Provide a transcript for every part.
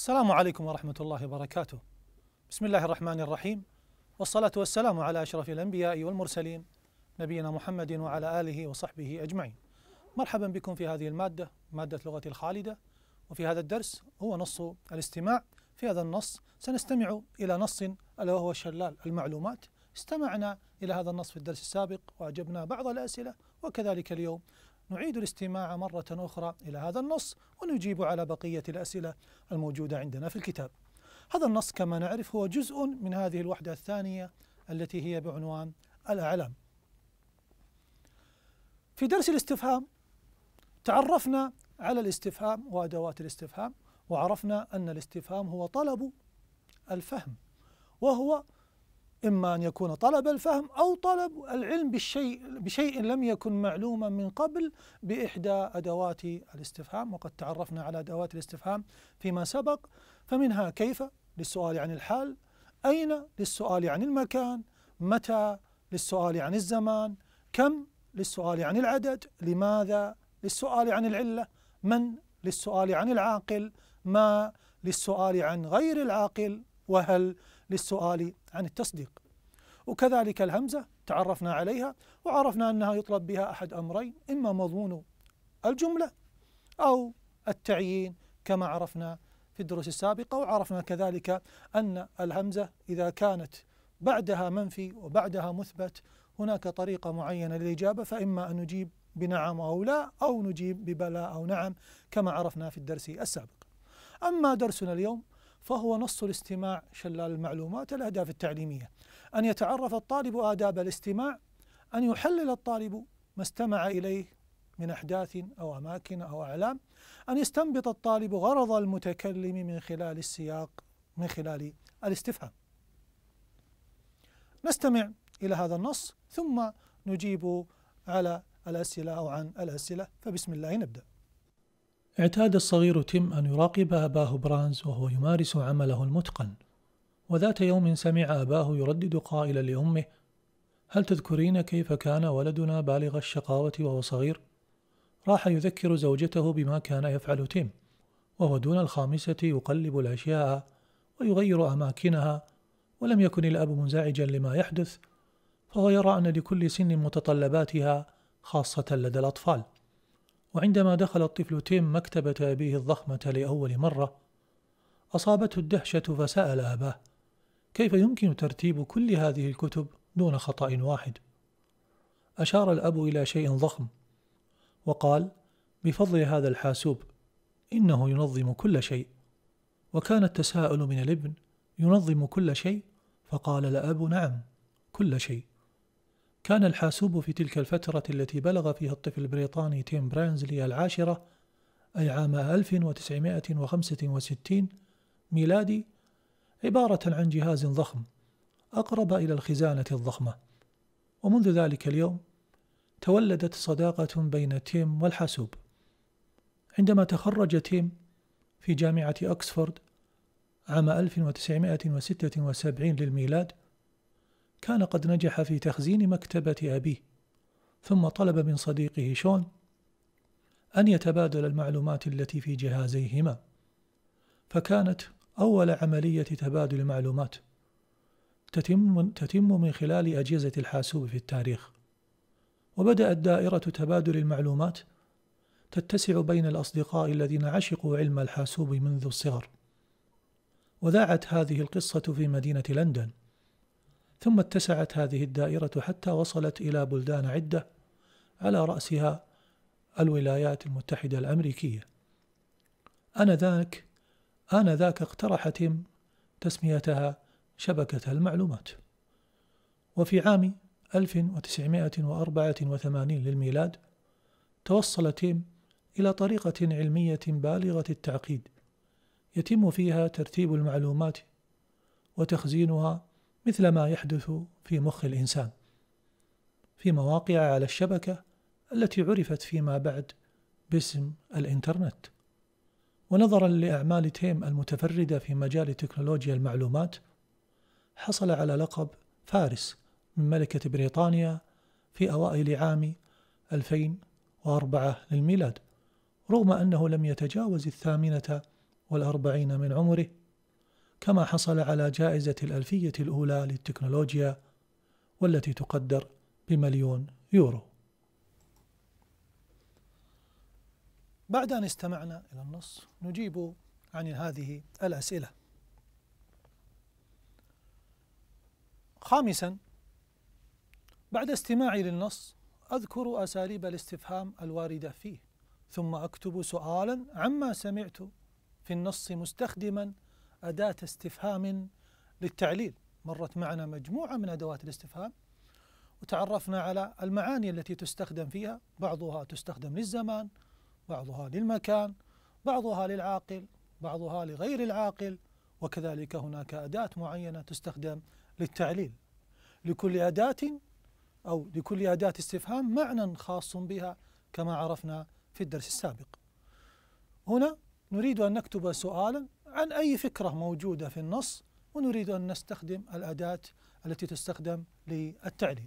السلام عليكم ورحمة الله وبركاته. بسم الله الرحمن الرحيم والصلاة والسلام على أشرف الأنبياء والمرسلين نبينا محمد وعلى آله وصحبه أجمعين. مرحبا بكم في هذه المادة مادة لغة الخالدة وفي هذا الدرس هو نص الاستماع في هذا النص سنستمع إلى نص ألا وهو شلال المعلومات استمعنا إلى هذا النص في الدرس السابق وأجبنا بعض الأسئلة وكذلك اليوم نعيد الاستماع مرة أخرى إلى هذا النص ونجيب على بقية الأسئلة الموجودة عندنا في الكتاب هذا النص كما نعرف هو جزء من هذه الوحدة الثانية التي هي بعنوان الأعلام في درس الاستفهام تعرفنا على الاستفهام وأدوات الاستفهام وعرفنا أن الاستفهام هو طلب الفهم وهو إما أن يكون طلب الفهم أو طلب العلم بالشيء بشيء لم يكن معلوما من قبل بإحدى أدوات الاستفهام وقد تعرفنا على أدوات الاستفهام فيما سبق فمنها كيف للسؤال عن الحال أين للسؤال عن المكان متى للسؤال عن الزمان كم للسؤال عن العدد لماذا للسؤال عن العلة من للسؤال عن العاقل ما للسؤال عن غير العاقل وهل للسؤال عن التصديق وكذلك الهمزة تعرفنا عليها وعرفنا أنها يطلب بها أحد أمرين إما مضمون الجملة أو التعيين كما عرفنا في الدروس السابقة وعرفنا كذلك أن الهمزة إذا كانت بعدها منفي وبعدها مثبت هناك طريقة معينة للإجابة فإما أن نجيب بنعم أو لا أو نجيب ببلا أو نعم كما عرفنا في الدرس السابق أما درسنا اليوم فهو نص الاستماع شلال المعلومات الأهداف التعليمية أن يتعرف الطالب آداب الاستماع أن يحلل الطالب ما استمع إليه من أحداث أو أماكن أو أعلام أن يستنبط الطالب غرض المتكلم من خلال السياق من خلال الاستفهام نستمع إلى هذا النص ثم نجيب على الأسئلة أو عن الأسئلة فبسم الله نبدأ اعتاد الصغير تيم أن يراقب أباه برانز وهو يمارس عمله المتقن وذات يوم سمع أباه يردد قائلا لأمه هل تذكرين كيف كان ولدنا بالغ الشقاوة وهو صغير؟ راح يذكر زوجته بما كان يفعل تيم وهو دون الخامسة يقلب الأشياء ويغير أماكنها ولم يكن الأب منزعجا لما يحدث فهو يرى أن لكل سن متطلباتها خاصة لدى الأطفال وعندما دخل الطفل تيم مكتبة أبيه الضخمة لأول مرة أصابته الدهشة فسأل أباه كيف يمكن ترتيب كل هذه الكتب دون خطأ واحد أشار الأب إلى شيء ضخم وقال بفضل هذا الحاسوب إنه ينظم كل شيء وكان التساؤل من الابن ينظم كل شيء فقال الأب نعم كل شيء كان الحاسوب في تلك الفترة التي بلغ فيها الطفل البريطاني تيم برانزلي العاشرة أي عام 1965 ميلادي عبارة عن جهاز ضخم أقرب إلى الخزانة الضخمة ومنذ ذلك اليوم تولدت صداقة بين تيم والحاسوب عندما تخرج تيم في جامعة أكسفورد عام 1976 للميلاد كان قد نجح في تخزين مكتبة أبيه ثم طلب من صديقه شون أن يتبادل المعلومات التي في جهازيهما فكانت أول عملية تبادل معلومات تتم, تتم من خلال أجهزة الحاسوب في التاريخ وبدأت دائرة تبادل المعلومات تتسع بين الأصدقاء الذين عشقوا علم الحاسوب منذ الصغر وذاعت هذه القصة في مدينة لندن ثم اتسعت هذه الدائرة حتى وصلت إلى بلدان عدة على رأسها الولايات المتحدة الأمريكية آنذاك آنذاك اقترح تيم تسميتها شبكة المعلومات وفي عام 1984 للميلاد توصل تيم إلى طريقة علمية بالغة التعقيد يتم فيها ترتيب المعلومات وتخزينها مثل ما يحدث في مخ الإنسان في مواقع على الشبكة التي عرفت فيما بعد باسم الإنترنت ونظرا لأعمال تيم المتفردة في مجال تكنولوجيا المعلومات حصل على لقب فارس من ملكة بريطانيا في أوائل عام 2004 للميلاد رغم أنه لم يتجاوز الثامنة والأربعين من عمره كما حصل على جائزة الألفية الأولى للتكنولوجيا والتي تقدر بمليون يورو بعد أن استمعنا إلى النص نجيب عن هذه الأسئلة خامسا بعد استماعي للنص أذكر أساليب الاستفهام الواردة فيه ثم أكتب سؤالا عما سمعت في النص مستخدما أداة استفهام للتعليل مرت معنا مجموعة من أدوات الاستفهام وتعرفنا على المعاني التي تستخدم فيها بعضها تستخدم للزمان بعضها للمكان بعضها للعاقل بعضها لغير العاقل وكذلك هناك أداة معينة تستخدم للتعليل لكل أداة أو لكل أداة استفهام معنى خاص بها كما عرفنا في الدرس السابق هنا نريد أن نكتب سؤالا عن أي فكرة موجودة في النص ونريد أن نستخدم الأداة التي تستخدم للتعليل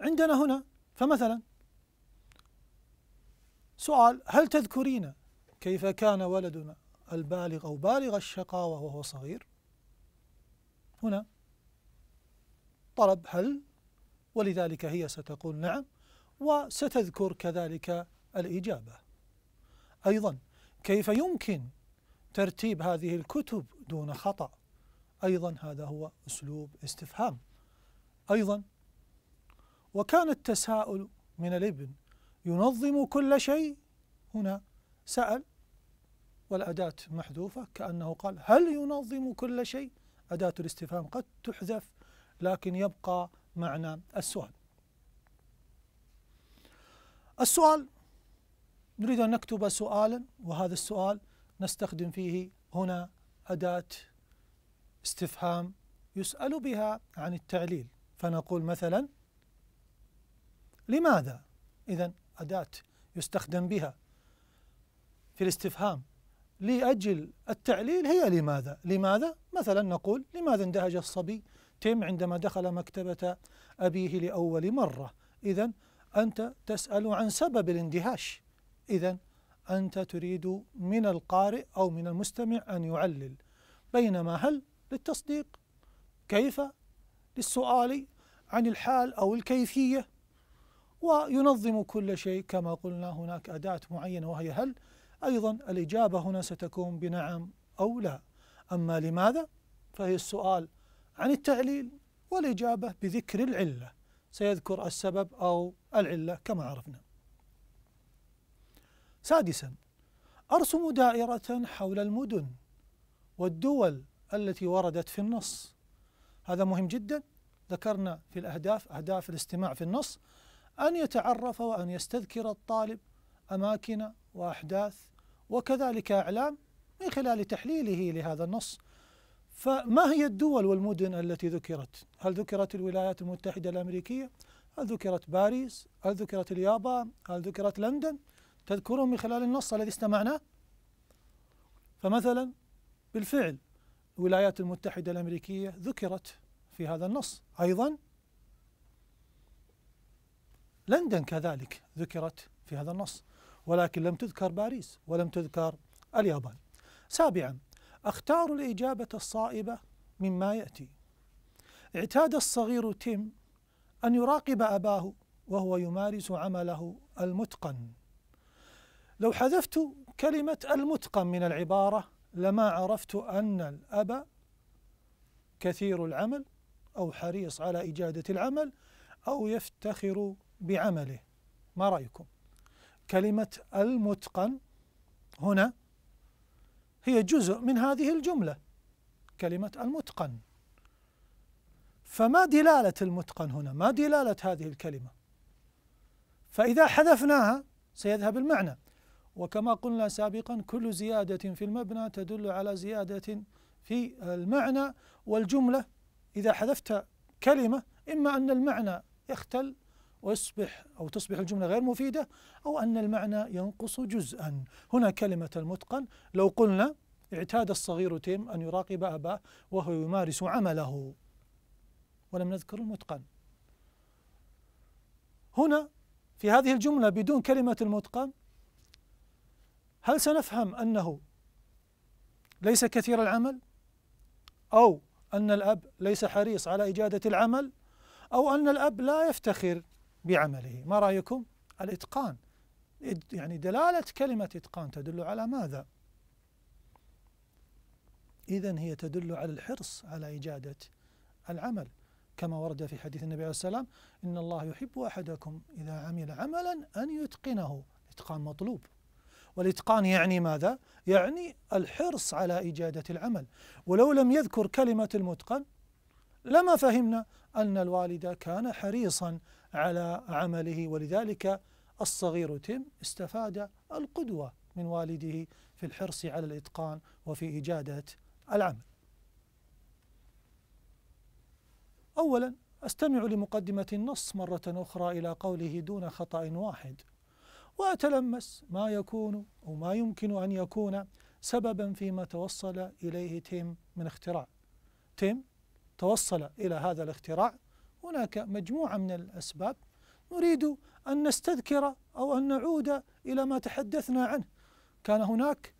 عندنا هنا فمثلا سؤال هل تذكرين كيف كان ولدنا البالغ أو بالغ الشقاوة وهو صغير هنا طلب هل ولذلك هي ستقول نعم وستذكر كذلك الإجابة أيضا كيف يمكن ترتيب هذه الكتب دون خطأ أيضا هذا هو أسلوب استفهام أيضا وكان التساؤل من الابن ينظم كل شيء هنا سأل والأداة محذوفة كأنه قال هل ينظم كل شيء أداة الاستفهام قد تحذف لكن يبقى معنى السؤال السؤال نريد أن نكتب سؤالا وهذا السؤال نستخدم فيه هنا أداة استفهام يسأل بها عن التعليل فنقول مثلا لماذا؟ إذا أداة يستخدم بها في الاستفهام لأجل التعليل هي لماذا؟ لماذا؟ مثلا نقول لماذا اندهش الصبي تيم عندما دخل مكتبة أبيه لأول مرة؟ إذا أنت تسأل عن سبب الاندهاش إذا أنت تريد من القارئ أو من المستمع أن يعلل بينما هل للتصديق كيف للسؤال عن الحال أو الكيفية وينظم كل شيء كما قلنا هناك أداة معينة وهي هل أيضا الإجابة هنا ستكون بنعم أو لا أما لماذا فهي السؤال عن التعليل والإجابة بذكر العلة سيذكر السبب أو العلة كما عرفنا سادسا أرسم دائرة حول المدن والدول التي وردت في النص هذا مهم جدا ذكرنا في الأهداف أهداف الاستماع في النص أن يتعرف وأن يستذكر الطالب أماكن وأحداث وكذلك أعلام من خلال تحليله لهذا النص فما هي الدول والمدن التي ذكرت؟ هل ذكرت الولايات المتحدة الأمريكية؟ هل ذكرت باريس؟ هل ذكرت اليابان؟ هل ذكرت لندن؟ تذكرهم من خلال النص الذي استمعناه فمثلا بالفعل الولايات المتحدة الأمريكية ذكرت في هذا النص أيضا لندن كذلك ذكرت في هذا النص ولكن لم تذكر باريس ولم تذكر اليابان سابعا اختار الإجابة الصائبة مما يأتي اعتاد الصغير تيم أن يراقب أباه وهو يمارس عمله المتقن لو حذفت كلمة المتقن من العبارة لما عرفت أن الأب كثير العمل أو حريص على إجادة العمل أو يفتخر بعمله ما رأيكم؟ كلمة المتقن هنا هي جزء من هذه الجملة كلمة المتقن فما دلالة المتقن هنا؟ ما دلالة هذه الكلمة؟ فإذا حذفناها سيذهب المعنى وكما قلنا سابقا كل زيادة في المبنى تدل على زيادة في المعنى والجملة إذا حذفت كلمة إما أن المعنى يختل ويصبح أو تصبح الجملة غير مفيدة أو أن المعنى ينقص جزءا هنا كلمة المتقن لو قلنا اعتاد الصغير تيم أن يراقب أباه وهو يمارس عمله ولم نذكر المتقن هنا في هذه الجملة بدون كلمة المتقن هل سنفهم أنه ليس كثير العمل أو أن الأب ليس حريص على إجادة العمل أو أن الأب لا يفتخر بعمله ما رأيكم؟ الإتقان يعني دلالة كلمة إتقان تدل على ماذا؟ إذا هي تدل على الحرص على إجادة العمل كما ورد في حديث النبي عليه السلام إن الله يحب أحدكم إذا عمل عملا أن يتقنه إتقان مطلوب والإتقان يعني ماذا؟ يعني الحرص على إجادة العمل ولو لم يذكر كلمة المتقن لما فهمنا أن الوالد كان حريصا على عمله ولذلك الصغير تيم استفاد القدوة من والده في الحرص على الإتقان وفي إجادة العمل أولا أستمع لمقدمة النص مرة أخرى إلى قوله دون خطأ واحد وأتلمس ما يكون أو ما يمكن أن يكون سببا فيما توصل إليه تيم من اختراع تيم توصل إلى هذا الاختراع هناك مجموعة من الأسباب نريد أن نستذكر أو أن نعود إلى ما تحدثنا عنه كان هناك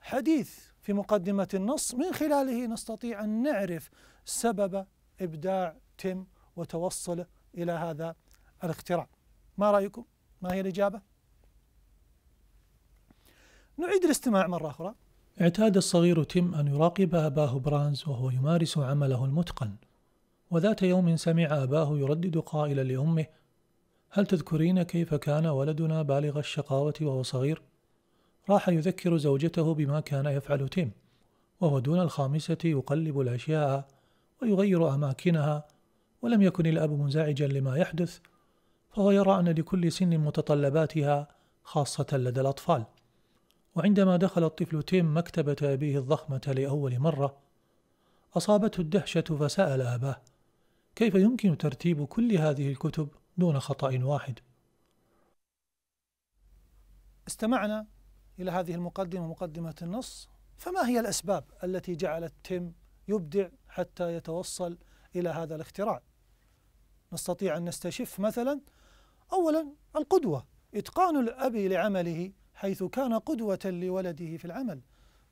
حديث في مقدمة النص من خلاله نستطيع أن نعرف سبب إبداع تيم وتوصله إلى هذا الاختراع ما رأيكم؟ ما هي الإجابة؟ نعيد الاستماع مرة أخرى اعتاد الصغير تيم أن يراقب أباه برانز وهو يمارس عمله المتقن وذات يوم سمع أباه يردد قائلا لأمه هل تذكرين كيف كان ولدنا بالغ الشقاوة وهو صغير؟ راح يذكر زوجته بما كان يفعل تيم وهو دون الخامسة يقلب الأشياء ويغير أماكنها ولم يكن الأب منزعجا لما يحدث فهو يرى أن لكل سن متطلباتها خاصة لدى الأطفال وعندما دخل الطفل تيم مكتبة أبيه الضخمة لأول مرة أصابته الدهشة فسأل أباه كيف يمكن ترتيب كل هذه الكتب دون خطأ واحد استمعنا إلى هذه المقدمة مقدمة النص فما هي الأسباب التي جعلت تيم يبدع حتى يتوصل إلى هذا الاختراع نستطيع أن نستشف مثلا أولا القدوة إتقان الأب لعمله حيث كان قدوة لولده في العمل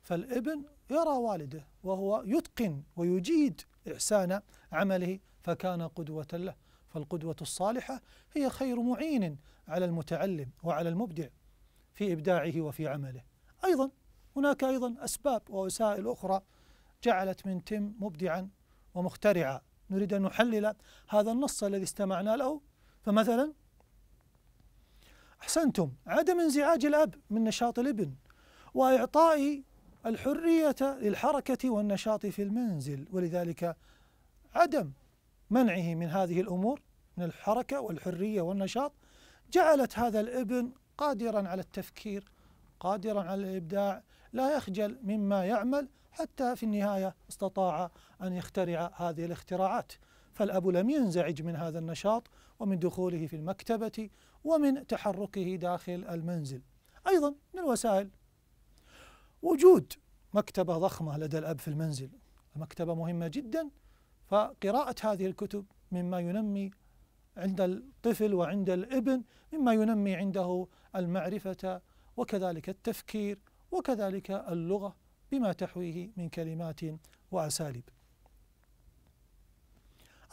فالابن يرى والده وهو يتقن ويجيد إحسان عمله فكان قدوة له فالقدوة الصالحة هي خير معين على المتعلم وعلى المبدع في إبداعه وفي عمله أيضا هناك أيضا أسباب ووسائل أخرى جعلت من تم مبدعا ومخترعا نريد أن نحلل هذا النص الذي استمعنا له فمثلا أحسنتم عدم انزعاج الأب من نشاط الابن وإعطاء الحرية للحركة والنشاط في المنزل ولذلك عدم منعه من هذه الأمور من الحركة والحرية والنشاط جعلت هذا الابن قادرا على التفكير قادرا على الإبداع لا يخجل مما يعمل حتى في النهاية استطاع أن يخترع هذه الاختراعات فالأب لم ينزعج من هذا النشاط ومن دخوله في المكتبة ومن تحركه داخل المنزل أيضا من الوسائل وجود مكتبة ضخمة لدى الأب في المنزل المكتبة مهمة جدا فقراءة هذه الكتب مما ينمي عند الطفل وعند الابن مما ينمي عنده المعرفة وكذلك التفكير وكذلك اللغة بما تحويه من كلمات وأساليب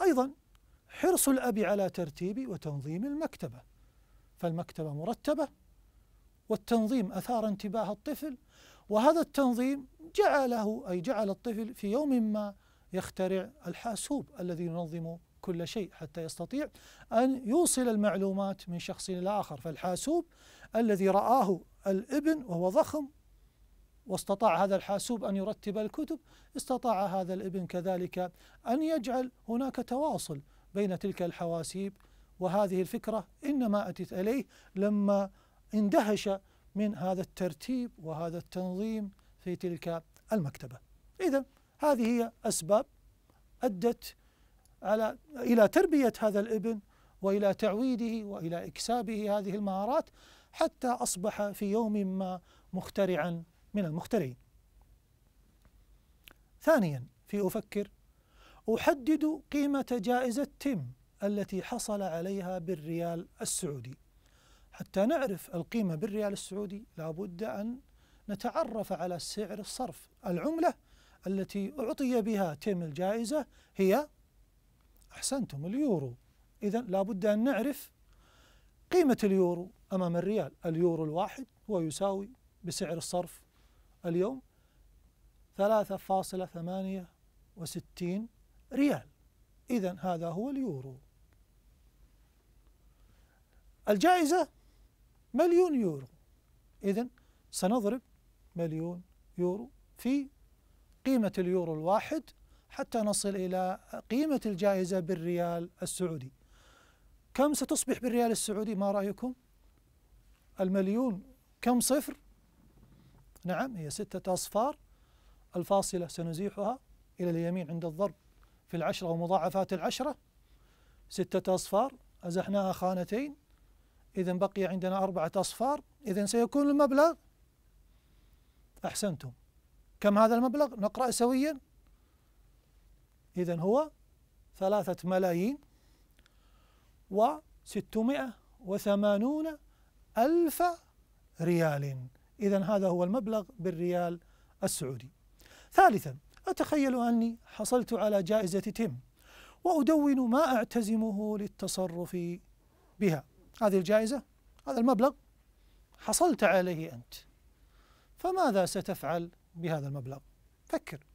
أيضا حرص الأب على ترتيب وتنظيم المكتبة فالمكتبة مرتبة والتنظيم أثار انتباه الطفل وهذا التنظيم جعله أي جعل الطفل في يوم ما يخترع الحاسوب الذي ينظم كل شيء حتى يستطيع أن يوصل المعلومات من شخص إلى آخر فالحاسوب الذي رآه الابن وهو ضخم واستطاع هذا الحاسوب أن يرتب الكتب استطاع هذا الابن كذلك أن يجعل هناك تواصل بين تلك الحواسيب وهذه الفكرة إنما أتت إليه لما اندهش من هذا الترتيب وهذا التنظيم في تلك المكتبة إذا هذه هي أسباب أدت على إلى تربية هذا الابن وإلى تعويده وإلى إكسابه هذه المهارات حتى أصبح في يوم ما مخترعا من المخترعين ثانيا في أفكر أحدد قيمة جائزة تيم التي حصل عليها بالريال السعودي حتى نعرف القيمة بالريال السعودي لابد أن نتعرف على سعر الصرف العملة التي أعطي بها تيم الجائزة هي أحسنتم اليورو إذا لابد أن نعرف قيمة اليورو أمام الريال اليورو الواحد هو يساوي بسعر الصرف اليوم 3.68 ريال إذا هذا هو اليورو الجائزة مليون يورو إذا سنضرب مليون يورو في قيمة اليورو الواحد حتى نصل إلى قيمة الجائزة بالريال السعودي كم ستصبح بالريال السعودي ما رأيكم؟ المليون كم صفر؟ نعم هي ستة أصفار الفاصلة سنزيحها إلى اليمين عند الضرب في العشرة ومضاعفات العشرة ستة أصفار أزحناها خانتين إذا بقي عندنا أربعة أصفار إذا سيكون المبلغ أحسنتم كم هذا المبلغ نقرأ سويا إذا هو ثلاثة ملايين وستمائة وثمانون ألف ريال إذا هذا هو المبلغ بالريال السعودي. ثالثا أتخيل أني حصلت على جائزة تم وأدون ما أعتزمه للتصرف بها هذه الجائزة هذا المبلغ حصلت عليه أنت فماذا ستفعل بهذا المبلغ؟ فكر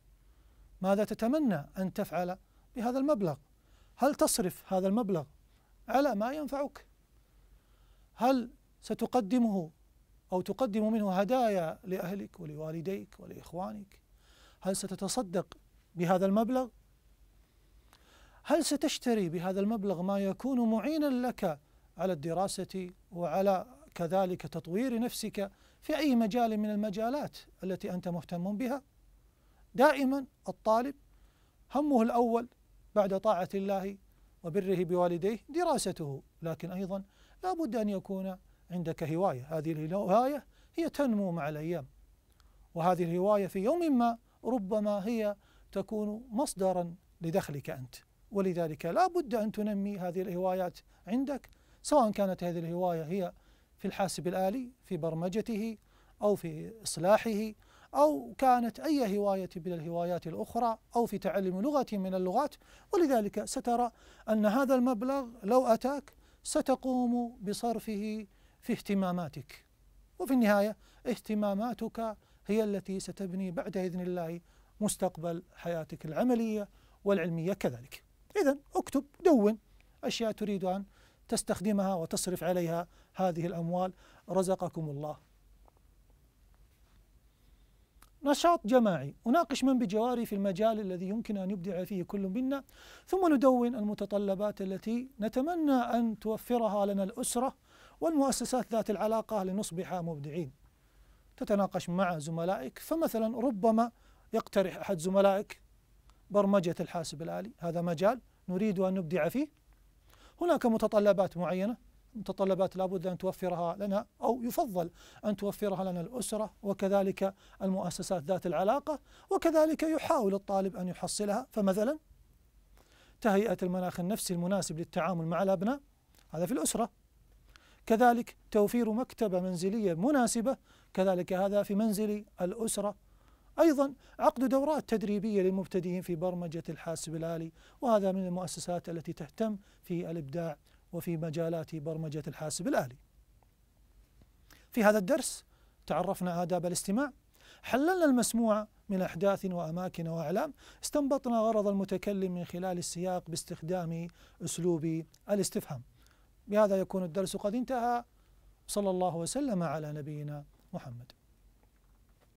ماذا تتمنى أن تفعل بهذا المبلغ؟ هل تصرف هذا المبلغ على ما ينفعك؟ هل ستقدمه أو تقدم منه هدايا لأهلك ولوالديك ولإخوانك هل ستتصدق بهذا المبلغ؟ هل ستشتري بهذا المبلغ ما يكون معينا لك على الدراسة وعلى كذلك تطوير نفسك في أي مجال من المجالات التي أنت مهتم بها؟ دائما الطالب همه الأول بعد طاعة الله وبره بوالديه دراسته لكن أيضا لا بد أن يكون عندك هواية هذه الهواية هي تنمو مع الأيام وهذه الهواية في يوم ما ربما هي تكون مصدرا لدخلك أنت ولذلك لا بد أن تنمي هذه الهوايات عندك سواء كانت هذه الهواية هي في الحاسب الآلي في برمجته أو في إصلاحه أو كانت أي هواية من الهوايات الأخرى أو في تعلم لغة من اللغات ولذلك سترى أن هذا المبلغ لو أتاك ستقوم بصرفه في اهتماماتك وفي النهاية اهتماماتك هي التي ستبني بعد إذن الله مستقبل حياتك العملية والعلمية كذلك إذا اكتب دون أشياء تريد أن تستخدمها وتصرف عليها هذه الأموال رزقكم الله نشاط جماعي أناقش من بجواري في المجال الذي يمكن أن يبدع فيه كل منا ثم ندون المتطلبات التي نتمنى أن توفرها لنا الأسرة والمؤسسات ذات العلاقة لنصبح مبدعين تتناقش مع زملائك فمثلا ربما يقترح أحد زملائك برمجة الحاسب الآلي هذا مجال نريد أن نبدع فيه هناك متطلبات معينة متطلبات لابد أن توفرها لنا أو يفضل أن توفرها لنا الأسرة وكذلك المؤسسات ذات العلاقة وكذلك يحاول الطالب أن يحصلها فمثلا تهيئة المناخ النفسي المناسب للتعامل مع الأبناء هذا في الأسرة كذلك توفير مكتبة منزلية مناسبة كذلك هذا في منزل الأسرة أيضا عقد دورات تدريبية للمبتدئين في برمجة الحاسب الآلي وهذا من المؤسسات التي تهتم في الإبداع وفي مجالات برمجة الحاسب الآلي في هذا الدرس تعرفنا آداب الاستماع حللنا المسموع من أحداث وأماكن وأعلام استنبطنا غرض المتكلم من خلال السياق باستخدام أسلوب الاستفهام بهذا يكون الدرس قد انتهى صلى الله وسلم على نبينا محمد